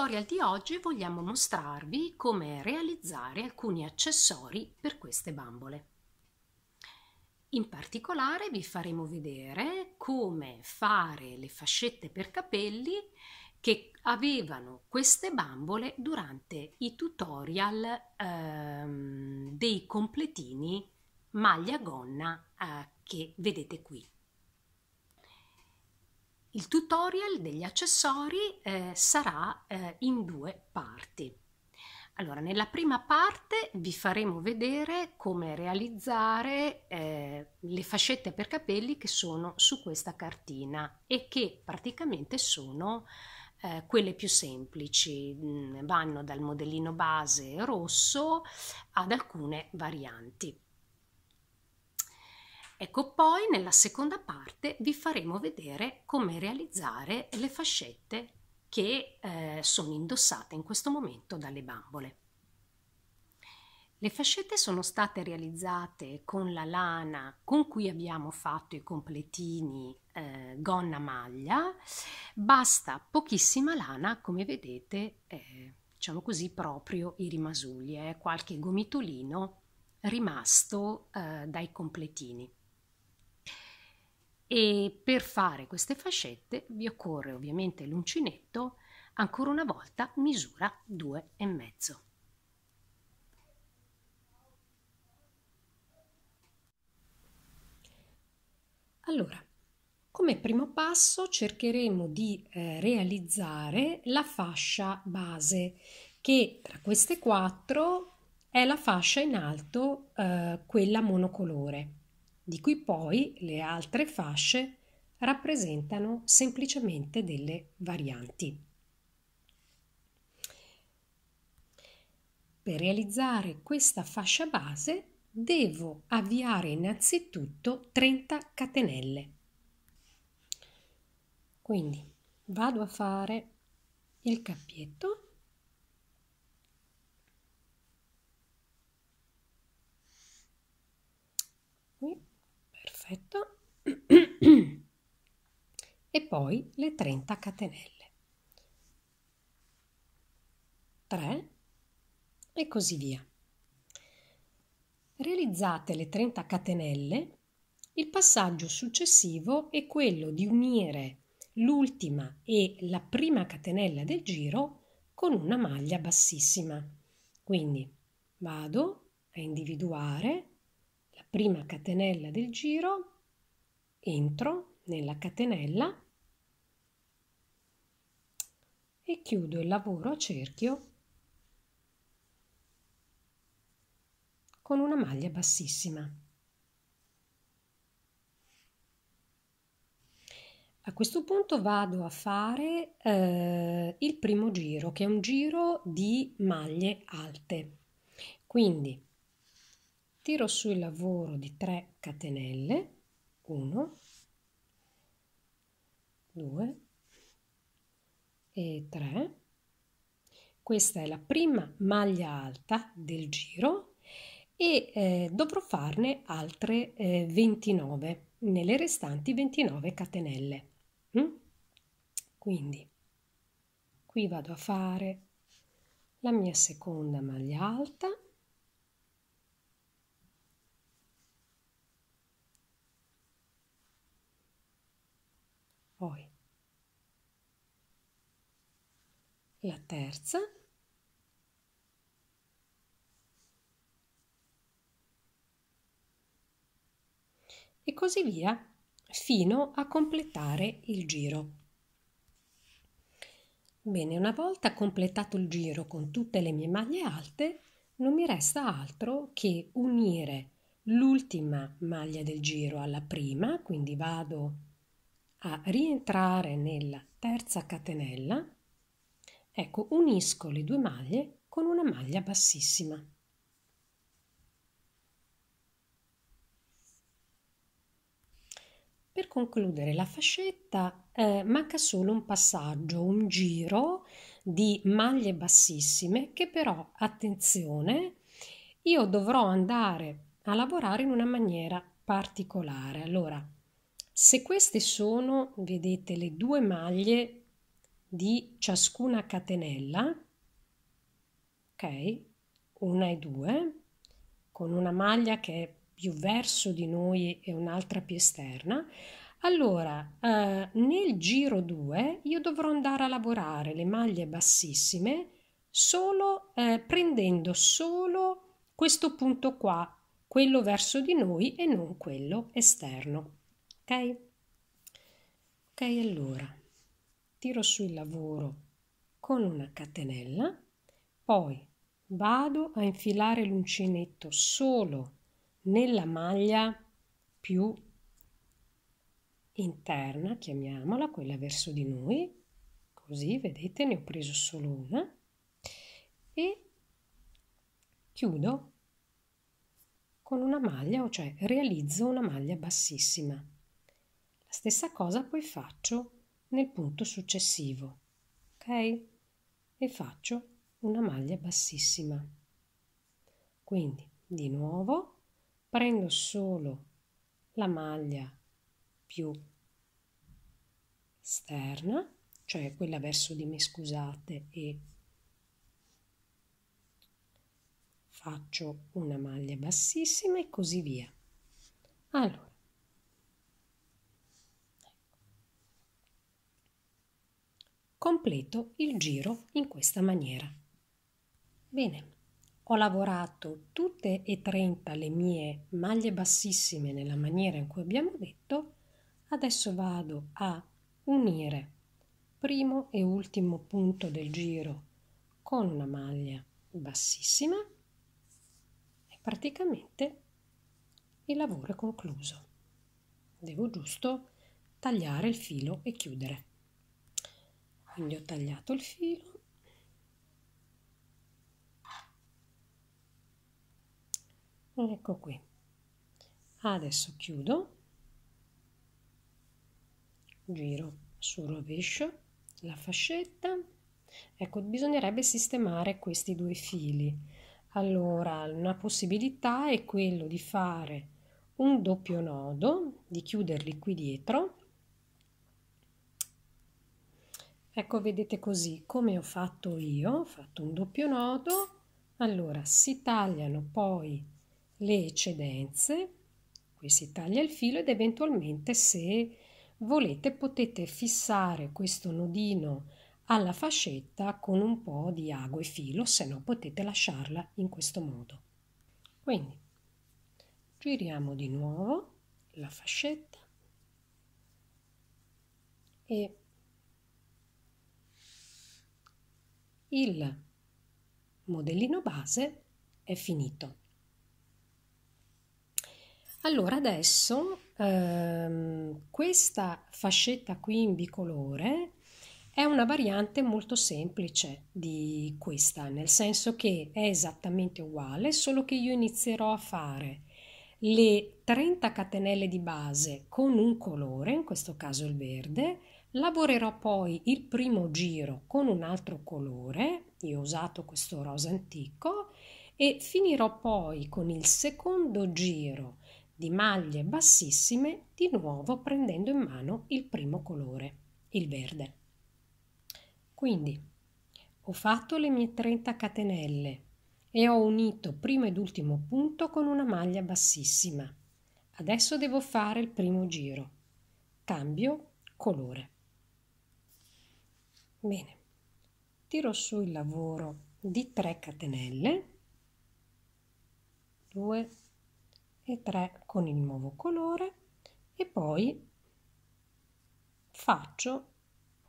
tutorial di oggi vogliamo mostrarvi come realizzare alcuni accessori per queste bambole. In particolare vi faremo vedere come fare le fascette per capelli che avevano queste bambole durante i tutorial ehm, dei completini maglia gonna eh, che vedete qui. Il tutorial degli accessori eh, sarà eh, in due parti. Allora, nella prima parte vi faremo vedere come realizzare eh, le fascette per capelli che sono su questa cartina e che praticamente sono eh, quelle più semplici, mm, vanno dal modellino base rosso ad alcune varianti. Ecco poi nella seconda parte vi faremo vedere come realizzare le fascette che eh, sono indossate in questo momento dalle bambole. Le fascette sono state realizzate con la lana con cui abbiamo fatto i completini eh, gonna maglia, basta pochissima lana come vedete, eh, diciamo così proprio i rimasugli, eh, qualche gomitolino rimasto eh, dai completini. E per fare queste fascette vi occorre ovviamente l'uncinetto, ancora una volta misura e mezzo Allora, come primo passo cercheremo di eh, realizzare la fascia base che tra queste quattro è la fascia in alto, eh, quella monocolore di cui poi le altre fasce rappresentano semplicemente delle varianti. Per realizzare questa fascia base devo avviare innanzitutto 30 catenelle. Quindi vado a fare il cappietto perfetto, e poi le 30 catenelle. 3 e così via. Realizzate le 30 catenelle, il passaggio successivo è quello di unire l'ultima e la prima catenella del giro con una maglia bassissima. Quindi vado a individuare prima catenella del giro, entro nella catenella e chiudo il lavoro a cerchio con una maglia bassissima. A questo punto vado a fare eh, il primo giro, che è un giro di maglie alte. Quindi tiro su il lavoro di 3 catenelle 1 2 e 3 questa è la prima maglia alta del giro e eh, dovrò farne altre eh, 29 nelle restanti 29 catenelle mm? quindi qui vado a fare la mia seconda maglia alta la terza e così via fino a completare il giro. Bene, una volta completato il giro con tutte le mie maglie alte, non mi resta altro che unire l'ultima maglia del giro alla prima, quindi vado a rientrare nella terza catenella Ecco, unisco le due maglie con una maglia bassissima. Per concludere la fascetta eh, manca solo un passaggio, un giro di maglie bassissime che però, attenzione, io dovrò andare a lavorare in una maniera particolare. Allora, se queste sono, vedete, le due maglie di ciascuna catenella, ok? Una e due, con una maglia che è più verso di noi e un'altra più esterna. Allora, eh, nel giro 2 io dovrò andare a lavorare le maglie bassissime solo eh, prendendo solo questo punto qua, quello verso di noi e non quello esterno. Ok? Ok, allora tiro su il lavoro con una catenella, poi vado a infilare l'uncinetto solo nella maglia più interna, chiamiamola, quella verso di noi, così vedete ne ho preso solo una e chiudo con una maglia, cioè realizzo una maglia bassissima. La stessa cosa poi faccio nel punto successivo, ok? E faccio una maglia bassissima. Quindi, di nuovo, prendo solo la maglia più esterna, cioè quella verso di me, scusate, e faccio una maglia bassissima e così via. Allora, completo il giro in questa maniera. Bene, ho lavorato tutte e 30 le mie maglie bassissime nella maniera in cui abbiamo detto, adesso vado a unire primo e ultimo punto del giro con una maglia bassissima e praticamente il lavoro è concluso. Devo giusto tagliare il filo e chiudere quindi ho tagliato il filo ecco qui adesso chiudo giro sul rovescio la fascetta ecco bisognerebbe sistemare questi due fili allora una possibilità è quello di fare un doppio nodo di chiuderli qui dietro Ecco, vedete così, come ho fatto io, ho fatto un doppio nodo, allora si tagliano poi le eccedenze, qui si taglia il filo ed eventualmente se volete potete fissare questo nodino alla fascetta con un po' di ago e filo, se no potete lasciarla in questo modo. Quindi giriamo di nuovo la fascetta e Il modellino base è finito. Allora adesso ehm, questa fascetta qui in bicolore è una variante molto semplice di questa, nel senso che è esattamente uguale, solo che io inizierò a fare le 30 catenelle di base con un colore, in questo caso il verde, Lavorerò poi il primo giro con un altro colore, io ho usato questo rosa antico, e finirò poi con il secondo giro di maglie bassissime, di nuovo prendendo in mano il primo colore, il verde. Quindi ho fatto le mie 30 catenelle e ho unito primo ed ultimo punto con una maglia bassissima. Adesso devo fare il primo giro. Cambio colore. Bene, tiro su il lavoro di 3 catenelle, 2 e 3 con il nuovo colore e poi faccio,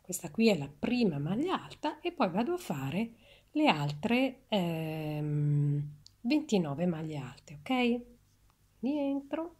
questa qui è la prima maglia alta e poi vado a fare le altre ehm, 29 maglie alte, ok? Rientro,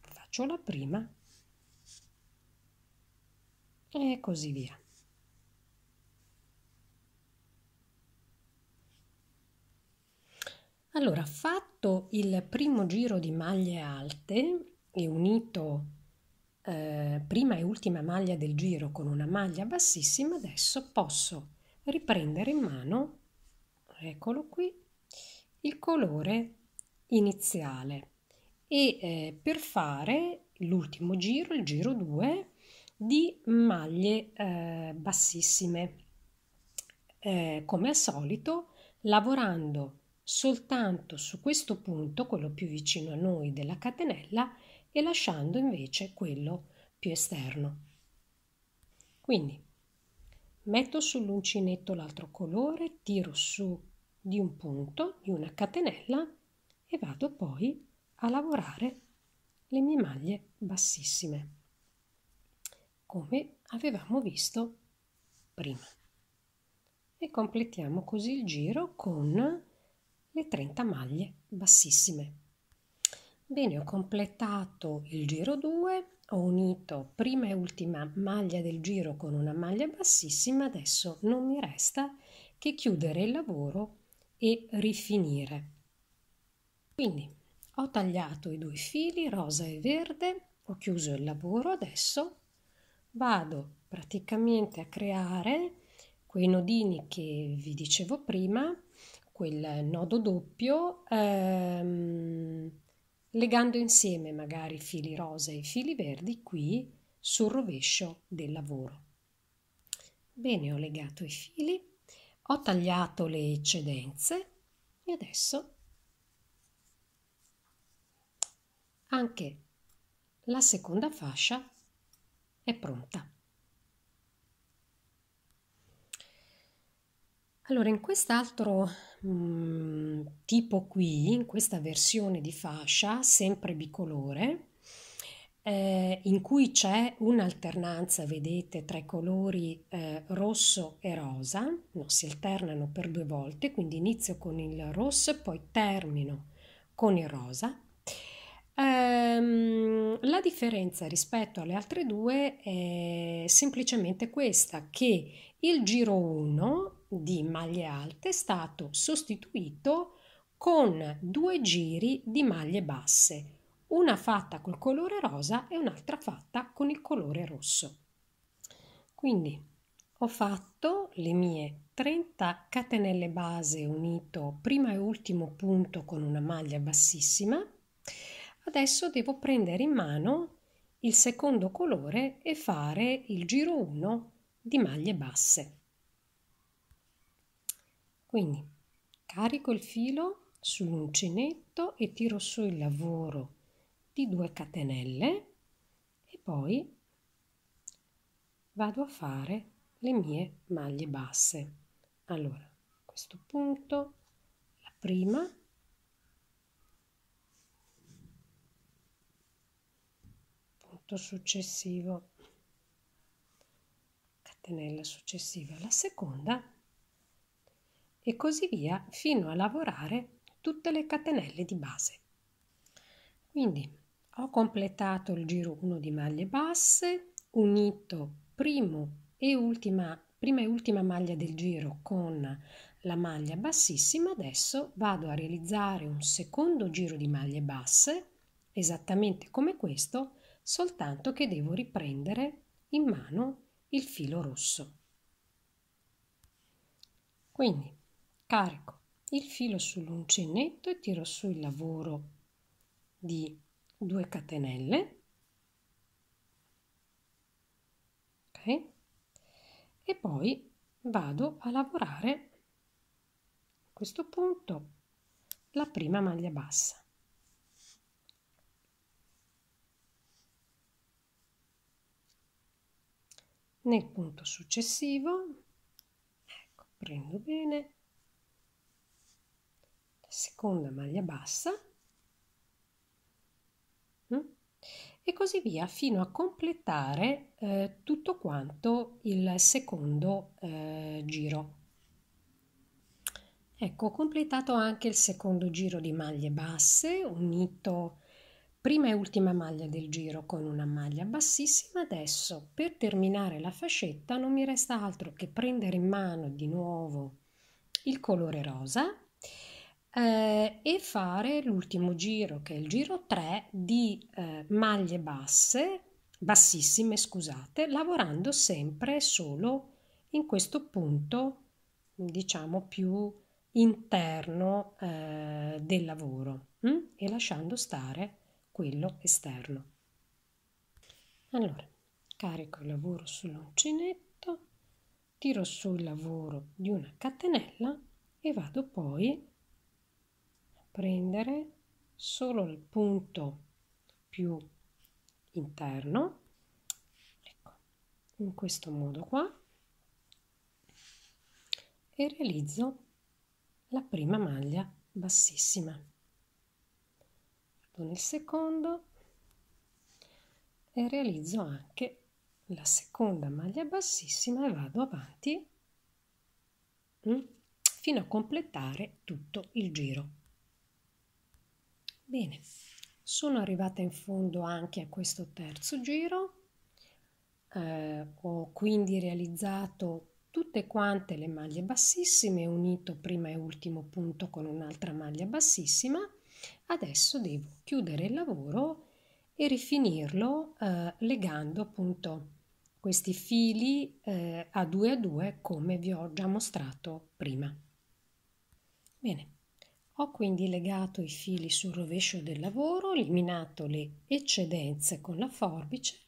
faccio la prima e così via. Allora, fatto il primo giro di maglie alte e unito eh, prima e ultima maglia del giro con una maglia bassissima, adesso posso riprendere in mano, eccolo qui, il colore iniziale e eh, per fare l'ultimo giro, il giro 2, di maglie eh, bassissime. Eh, come al solito, lavorando soltanto su questo punto, quello più vicino a noi della catenella, e lasciando invece quello più esterno. Quindi metto sull'uncinetto l'altro colore, tiro su di un punto, di una catenella e vado poi a lavorare le mie maglie bassissime come avevamo visto prima. E completiamo così il giro con le 30 maglie bassissime. Bene, ho completato il giro 2, ho unito prima e ultima maglia del giro con una maglia bassissima, adesso non mi resta che chiudere il lavoro e rifinire. Quindi ho tagliato i due fili rosa e verde, ho chiuso il lavoro, adesso vado praticamente a creare quei nodini che vi dicevo prima, quel nodo doppio, ehm, legando insieme magari i fili rosa e i fili verdi qui sul rovescio del lavoro. Bene, ho legato i fili, ho tagliato le eccedenze e adesso anche la seconda fascia è pronta. Allora, in quest'altro mh, mm, tipo qui, in questa versione di fascia, sempre bicolore, eh, in cui c'è un'alternanza, vedete, tra i colori eh, rosso e rosa, no, si alternano per due volte, quindi inizio con il rosso e poi termino con il rosa, Ehm, la differenza rispetto alle altre due è semplicemente questa, che il giro 1 di maglie alte è stato sostituito con due giri di maglie basse, una fatta col colore rosa e un'altra fatta con il colore rosso. Quindi ho fatto le mie 30 catenelle base unito prima e ultimo punto con una maglia bassissima Adesso devo prendere in mano il secondo colore e fare il giro 1 di maglie basse. Quindi carico il filo sull'uncinetto e tiro su il lavoro di 2 catenelle e poi vado a fare le mie maglie basse. Allora, a questo punto la prima salto successivo catenella successiva la seconda e così via fino a lavorare tutte le catenelle di base quindi ho completato il giro 1 di maglie basse unito primo e ultima prima e ultima maglia del giro con la maglia bassissima adesso vado a realizzare un secondo giro di maglie basse esattamente come questo soltanto che devo riprendere in mano il filo rosso. Quindi carico il filo sull'uncinetto e tiro su il lavoro di 2 catenelle. Okay. E poi vado a lavorare a questo punto la prima maglia bassa. nel punto successivo ecco, prendo bene la seconda maglia bassa mm, e così via fino a completare eh, tutto quanto il secondo eh, giro. Ecco, ho completato anche il secondo giro di maglie basse, unito prima e ultima maglia del giro con una maglia bassissima adesso per terminare la fascetta non mi resta altro che prendere in mano di nuovo il colore rosa eh, e fare l'ultimo giro che è il giro 3 di eh, maglie basse bassissime scusate lavorando sempre solo in questo punto diciamo più interno eh, del lavoro mh? Mm? e lasciando stare quello esterno. Allora, carico il lavoro sull'uncinetto, tiro sul lavoro di una catenella e vado poi a prendere solo il punto più interno, ecco, in questo modo qua, e realizzo la prima maglia bassissima con il secondo e realizzo anche la seconda maglia bassissima e vado avanti mm, fino a completare tutto il giro. Bene, sono arrivata in fondo anche a questo terzo giro, eh, ho quindi realizzato tutte quante le maglie bassissime unito prima e ultimo punto con un'altra maglia bassissima Adesso devo chiudere il lavoro e rifinirlo eh, legando appunto questi fili eh, a due a due come vi ho già mostrato prima. Bene, ho quindi legato i fili sul rovescio del lavoro, eliminato le eccedenze con la forbice.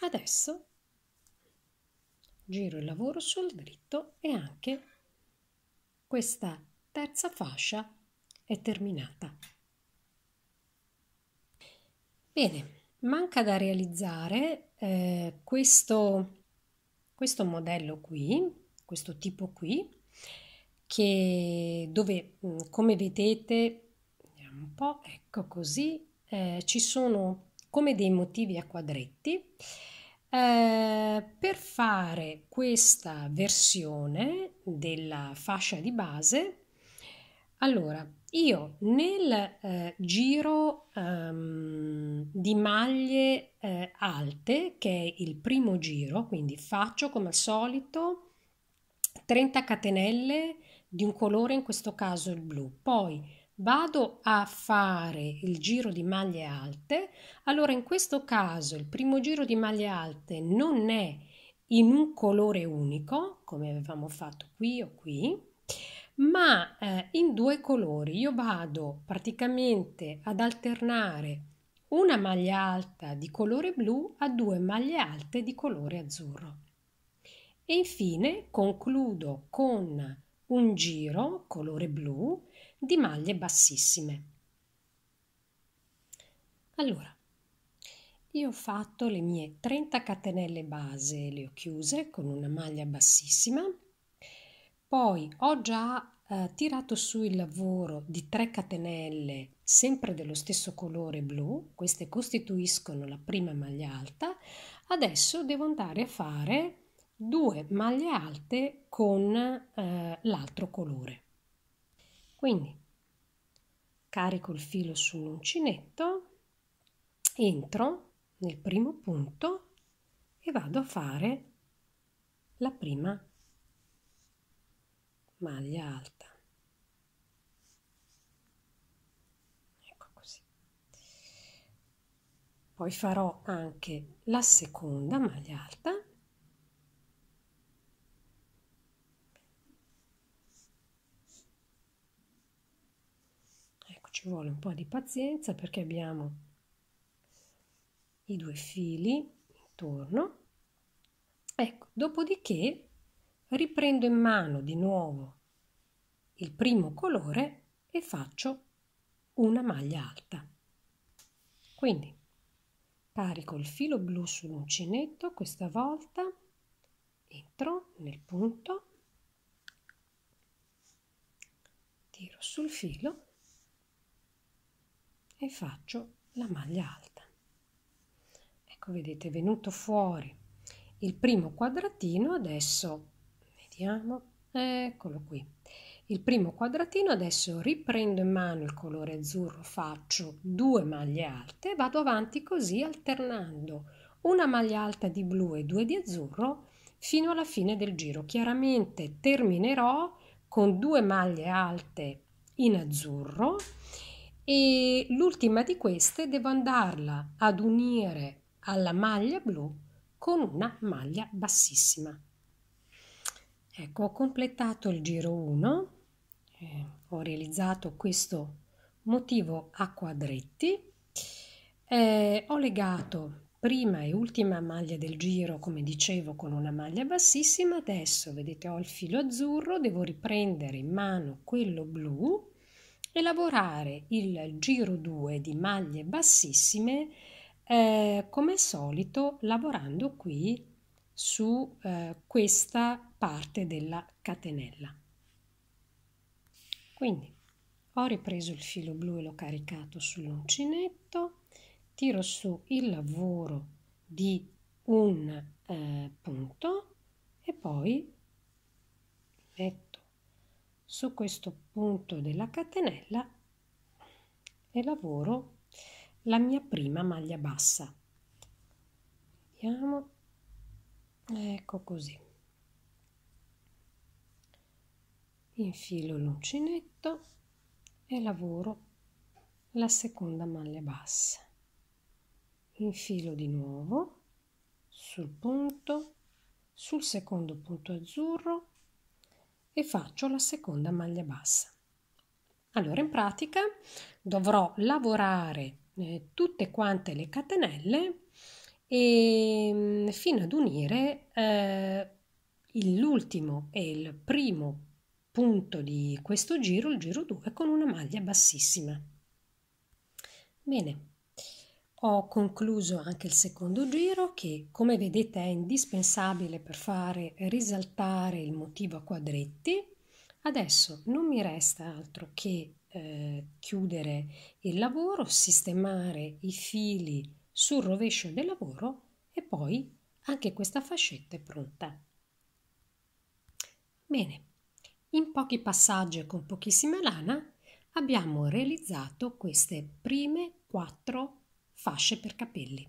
Adesso giro il lavoro sul dritto e anche questa terza fascia è terminata. Bene, manca da realizzare eh, questo, questo modello qui, questo tipo qui, che dove mm, come vedete, un po', ecco così, eh, ci sono come dei motivi a quadretti. Eh, per fare questa versione della fascia di base allora, io nel eh, giro um, di maglie eh, alte, che è il primo giro, quindi faccio come al solito 30 catenelle di un colore, in questo caso il blu, poi vado a fare il giro di maglie alte, allora in questo caso il primo giro di maglie alte non è in un colore unico, come avevamo fatto qui o qui, ma eh, in due colori. Io vado praticamente ad alternare una maglia alta di colore blu a due maglie alte di colore azzurro. E infine concludo con un giro colore blu di maglie bassissime. Allora, io ho fatto le mie 30 catenelle base, le ho chiuse con una maglia bassissima poi ho già eh, tirato su il lavoro di 3 catenelle sempre dello stesso colore blu, queste costituiscono la prima maglia alta. Adesso devo andare a fare due maglie alte con eh, l'altro colore. Quindi carico il filo sull'uncinetto, entro nel primo punto e vado a fare la prima maglia maglia alta ecco così poi farò anche la seconda maglia alta ecco ci vuole un po di pazienza perché abbiamo i due fili intorno ecco dopodiché riprendo in mano di nuovo il primo colore e faccio una maglia alta. Quindi carico il filo blu sull'uncinetto, questa volta entro nel punto, tiro sul filo e faccio la maglia alta. Ecco, vedete, è venuto fuori il primo quadratino, adesso mettiamo, eccolo qui, il primo quadratino, adesso riprendo in mano il colore azzurro, faccio due maglie alte, vado avanti così alternando una maglia alta di blu e due di azzurro fino alla fine del giro. Chiaramente terminerò con due maglie alte in azzurro e l'ultima di queste devo andarla ad unire alla maglia blu con una maglia bassissima. Ecco, ho completato il giro 1, eh, ho realizzato questo motivo a quadretti, eh, ho legato prima e ultima maglia del giro, come dicevo, con una maglia bassissima, adesso vedete ho il filo azzurro, devo riprendere in mano quello blu e lavorare il giro 2 di maglie bassissime eh, come al solito lavorando qui su eh, questa parte della catenella. Quindi ho ripreso il filo blu e l'ho caricato sull'uncinetto, tiro su il lavoro di un eh, punto e poi metto su questo punto della catenella e lavoro la mia prima maglia bassa. Vediamo, ecco così. infilo l'uncinetto e lavoro la seconda maglia bassa infilo di nuovo sul punto sul secondo punto azzurro e faccio la seconda maglia bassa allora in pratica dovrò lavorare eh, tutte quante le catenelle e mm, fino ad unire eh, l'ultimo e il primo punto di questo giro, il giro 2, con una maglia bassissima. Bene, ho concluso anche il secondo giro che come vedete è indispensabile per fare risaltare il motivo a quadretti. Adesso non mi resta altro che eh, chiudere il lavoro, sistemare i fili sul rovescio del lavoro e poi anche questa fascetta è pronta. Bene, in pochi passaggi e con pochissima lana abbiamo realizzato queste prime quattro fasce per capelli.